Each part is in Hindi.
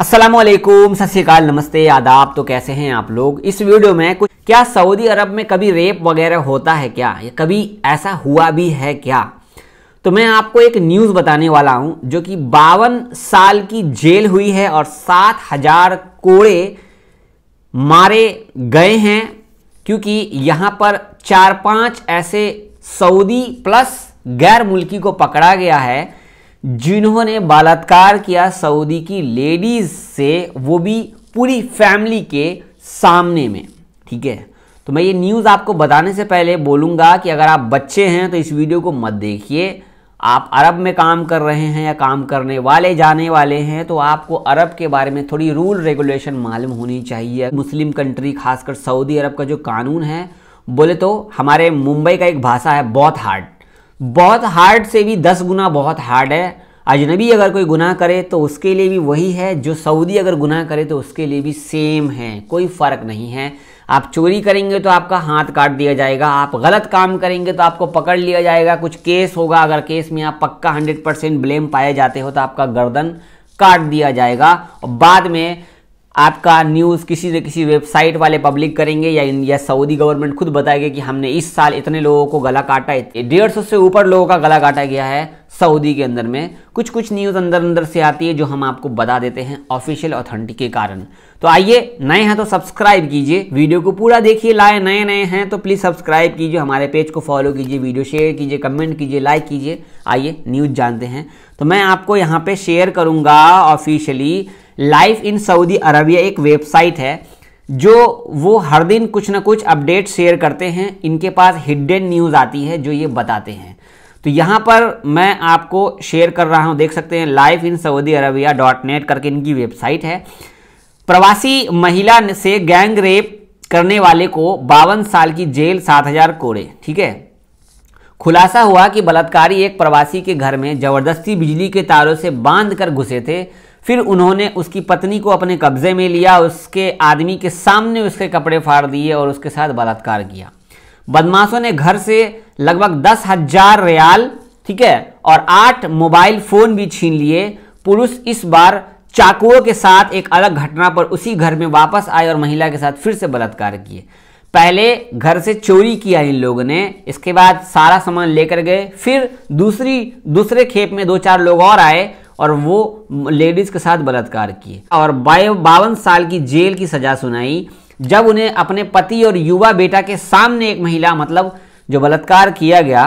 असलम सत्यकाल नमस्ते आदाब तो कैसे हैं आप लोग इस वीडियो में कुछ क्या सऊदी अरब में कभी रेप वगैरह होता है क्या या कभी ऐसा हुआ भी है क्या तो मैं आपको एक न्यूज़ बताने वाला हूं जो कि बावन साल की जेल हुई है और सात हजार कोड़े मारे गए हैं क्योंकि यहाँ पर चार पांच ऐसे सऊदी प्लस गैर मुल्की को पकड़ा गया है जिन्होंने बलात्कार किया सऊदी की लेडीज से वो भी पूरी फैमिली के सामने में ठीक है तो मैं ये न्यूज़ आपको बताने से पहले बोलूँगा कि अगर आप बच्चे हैं तो इस वीडियो को मत देखिए आप अरब में काम कर रहे हैं या काम करने वाले जाने वाले हैं तो आपको अरब के बारे में थोड़ी रूल रेगुलेशन मालूम होनी चाहिए मुस्लिम कंट्री खासकर सऊदी अरब का जो कानून है बोले तो हमारे मुंबई का एक भाषा है बहुत हार्ड बहुत हार्ड से भी दस गुना बहुत हार्ड है अजनबी अगर कोई गुनाह करे तो उसके लिए भी वही है जो सऊदी अगर गुनाह करे तो उसके लिए भी सेम है कोई फ़र्क नहीं है आप चोरी करेंगे तो आपका हाथ काट दिया जाएगा आप गलत काम करेंगे तो आपको पकड़ लिया जाएगा कुछ केस होगा अगर केस में आप पक्का हंड्रेड परसेंट ब्लेम पाए जाते हो तो आपका गर्दन काट दिया जाएगा और बाद में आपका न्यूज़ किसी न किसी वेबसाइट वाले पब्लिक करेंगे या या सऊदी गवर्नमेंट खुद बताएगी कि हमने इस साल इतने लोगों को गला काटा है डेढ़ सौ से ऊपर लोगों का गला काटा गया है सऊदी के अंदर में कुछ कुछ न्यूज़ अंदर अंदर से आती है जो हम आपको बता देते हैं ऑफिशियल ऑथेंटिक के कारण तो आइए नए हैं तो सब्सक्राइब कीजिए वीडियो को पूरा देखिए लाए नए नए हैं तो प्लीज़ सब्सक्राइब कीजिए हमारे पेज को फॉलो कीजिए वीडियो शेयर कीजिए कमेंट कीजिए लाइक कीजिए आइए न्यूज़ जानते हैं तो मैं आपको यहाँ पे शेयर करूँगा officially life in Saudi Arabia एक वेबसाइट है जो वो हर दिन कुछ ना कुछ अपडेट शेयर करते हैं इनके पास हिडन न्यूज़ आती है जो ये बताते हैं तो यहाँ पर मैं आपको शेयर कर रहा हूँ देख सकते हैं life in Saudi Arabia dot net करके इनकी वेबसाइट है प्रवासी महिला से गैंग रेप करने वाले को बावन साल की जेल सात हज़ार कोड़े ठीक है खुलासा हुआ कि बलात्कारी एक प्रवासी के घर में ज़बरदस्ती बिजली के तारों से बांध कर घुसे थे फिर उन्होंने उसकी पत्नी को अपने कब्जे में लिया उसके आदमी के सामने उसके कपड़े फाड़ दिए और उसके साथ बलात्कार किया बदमाशों ने घर से लगभग दस हजार रियाल ठीक है और आठ मोबाइल फोन भी छीन लिए पुरुष इस बार चाकुओं के साथ एक अलग घटना पर उसी घर में वापस आए और महिला के साथ फिर से बलात्कार किए पहले घर से चोरी किया इन लोगों ने इसके बाद सारा सामान लेकर गए फिर दूसरी दूसरे खेप में दो चार लोग और आए और वो लेडीज़ के साथ बलात्कार किए और बावन साल की जेल की सज़ा सुनाई जब उन्हें अपने पति और युवा बेटा के सामने एक महिला मतलब जो बलात्कार किया गया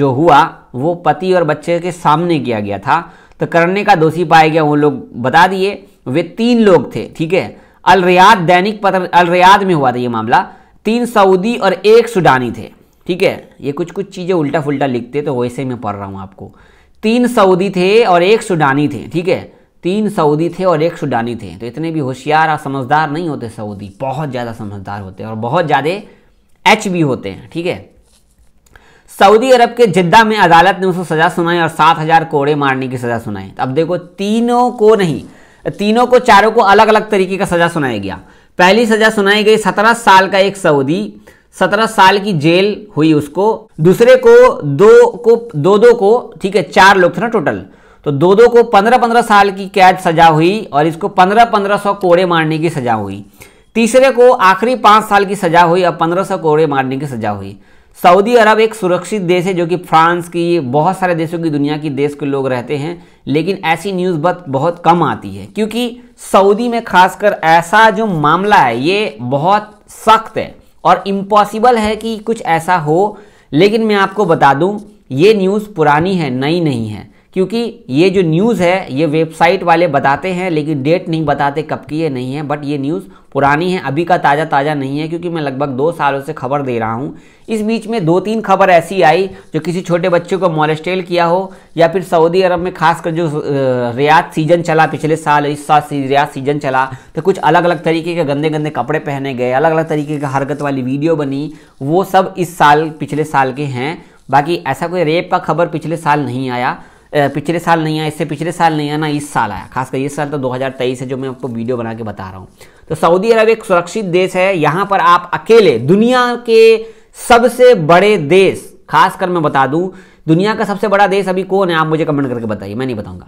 जो हुआ वो पति और बच्चे के सामने किया गया था तो करने का दोषी पाया गया वो लोग बता दिए वे तीन लोग थे ठीक है अलरियाद दैनिक पत्र अलरियाद में हुआ था ये मामला तीन सऊदी और एक सुडानी थे ठीक है ये कुछ कुछ चीज़ें उल्टा फुल्टा लिखते तो वैसे मैं पढ़ रहा हूँ आपको तीन सऊदी थे और एक सुडानी थे ठीक है तीन सऊदी थे और एक सुडानी थे तो इतने भी होशियार और समझदार नहीं होते सऊदी बहुत ज़्यादा समझदार होते हैं और बहुत ज़्यादा एच भी होते हैं ठीक है सऊदी अरब के जिद्दा में अदालत ने उसको सज़ा सुनाई और सात हज़ार कोड़े मारने की सज़ा सुनाई तो अब देखो तीनों को नहीं तीनों को चारों को अलग अलग तरीके का सज़ा सुनाया गया पहली सज़ा सुनाई गई सत्रह साल का एक सऊदी सत्रह साल की जेल हुई उसको दूसरे को दो को दो दो को ठीक है चार लोग थे ना टोटल तो दो दो को पंद्रह पंद्रह साल की कैद सजा हुई और इसको पंद्रह पंद्रह सौ कोड़े मारने की सजा हुई तीसरे को आखिरी पाँच साल की सजा हुई और पंद्रह सौ कोड़े मारने की सजा हुई सऊदी अरब एक सुरक्षित देश है जो कि फ्रांस की बहुत सारे देशों की दुनिया की देश के लोग रहते हैं लेकिन ऐसी न्यूज़ बहुत बहुत कम आती है क्योंकि सऊदी में खासकर ऐसा जो मामला है ये बहुत सख्त है और इम्पॉसिबल है कि कुछ ऐसा हो लेकिन मैं आपको बता दूं ये न्यूज़ पुरानी है नई नहीं है क्योंकि ये जो न्यूज़ है ये वेबसाइट वाले बताते हैं लेकिन डेट नहीं बताते कब की है नहीं है बट ये न्यूज़ पुरानी है अभी का ताज़ा ताज़ा नहीं है क्योंकि मैं लगभग दो सालों से खबर दे रहा हूँ इस बीच में दो तीन खबर ऐसी आई जो किसी छोटे बच्चे को मोलेस्टेल किया हो या फिर सऊदी अरब में खासकर जो रियाद सीजन चला पिछले साल इस साल रियाद सीजन चला तो कुछ अलग अलग तरीके के गंदे गंदे कपड़े पहने गए अलग अलग तरीके की हरकत वाली वीडियो बनी वो सब इस साल पिछले साल के हैं बाकी ऐसा कोई रेप का खबर पिछले साल नहीं आया पिछले साल नहीं आया इससे पिछले साल नहीं आया ना इस साल आया खासकर ये साल तो 2023 है जो मैं आपको वीडियो बना के बता रहा हूँ तो सऊदी अरब एक सुरक्षित देश है यहाँ पर आप अकेले दुनिया के सबसे बड़े देश खासकर मैं बता दूँ दुनिया का सबसे बड़ा देश अभी कौन है आप मुझे कमेंट करके बताइए मैं नहीं बताऊँगा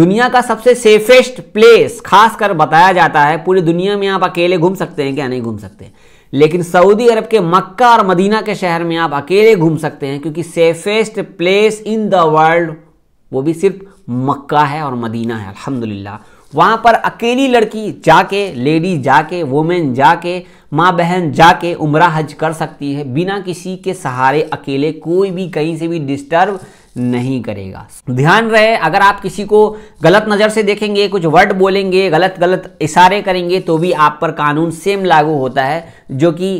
दुनिया का सबसे सेफेस्ट प्लेस खासकर बताया जाता है पूरी दुनिया में आप अकेले घूम सकते हैं क्या नहीं घूम सकते लेकिन सऊदी अरब के मक्का और मदीना के शहर में आप अकेले घूम सकते हैं क्योंकि safest place in the world वो भी सिर्फ मक्का है और मदीना है अल्हम्दुलिल्लाह वहाँ पर अकेली लड़की जाके लेडी जाके वोमेन जाके माँ बहन जाके उम्र हज कर सकती है बिना किसी के सहारे अकेले कोई भी कहीं से भी डिस्टर्ब नहीं करेगा ध्यान रहे अगर आप किसी को गलत नज़र से देखेंगे कुछ वर्ड बोलेंगे गलत गलत इशारे करेंगे तो भी आप पर कानून सेम लागू होता है जो कि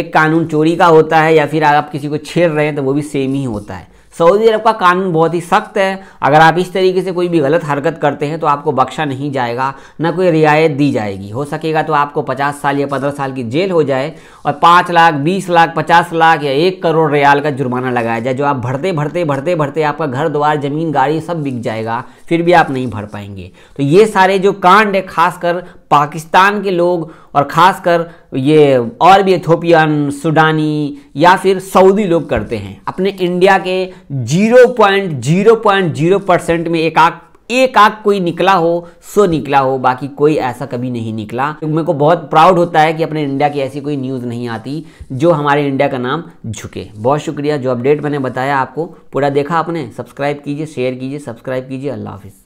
एक कानून चोरी का होता है या फिर आप किसी को छेड़ रहे हैं तो वो भी सेम ही होता है सऊदी अरब का कानून बहुत ही सख्त है अगर आप इस तरीके से कोई भी गलत हरकत करते हैं तो आपको बख्शा नहीं जाएगा ना कोई रियायत दी जाएगी हो सकेगा तो आपको पचास साल या पंद्रह साल की जेल हो जाए और पाँच लाख बीस लाख पचास लाख या एक करोड़ रियाल का जुर्माना लगाया जाए जो आप भरते भरते भरते भरते आपका घर द्वार ज़मीन गाड़ी सब बिक जाएगा फिर भी आप नहीं भर पाएंगे तो ये सारे जो कांड है खासकर पाकिस्तान के लोग और ख़ासकर ये और भी एथोपियन सूडानी या फिर सऊदी लोग करते हैं अपने इंडिया के zero point zero point zero percent में एक आख एक आग कोई निकला हो सो निकला हो बाकी कोई ऐसा कभी नहीं निकला तो मेरे को बहुत प्राउड होता है कि अपने इंडिया की ऐसी कोई न्यूज़ नहीं आती जो हमारे इंडिया का नाम झुके बहुत शुक्रिया जो अपडेट मैंने बताया आपको पूरा देखा आपने सब्सक्राइब कीजिए शेयर कीजिए सब्सक्राइब कीजिए अल्लाह हाफिज़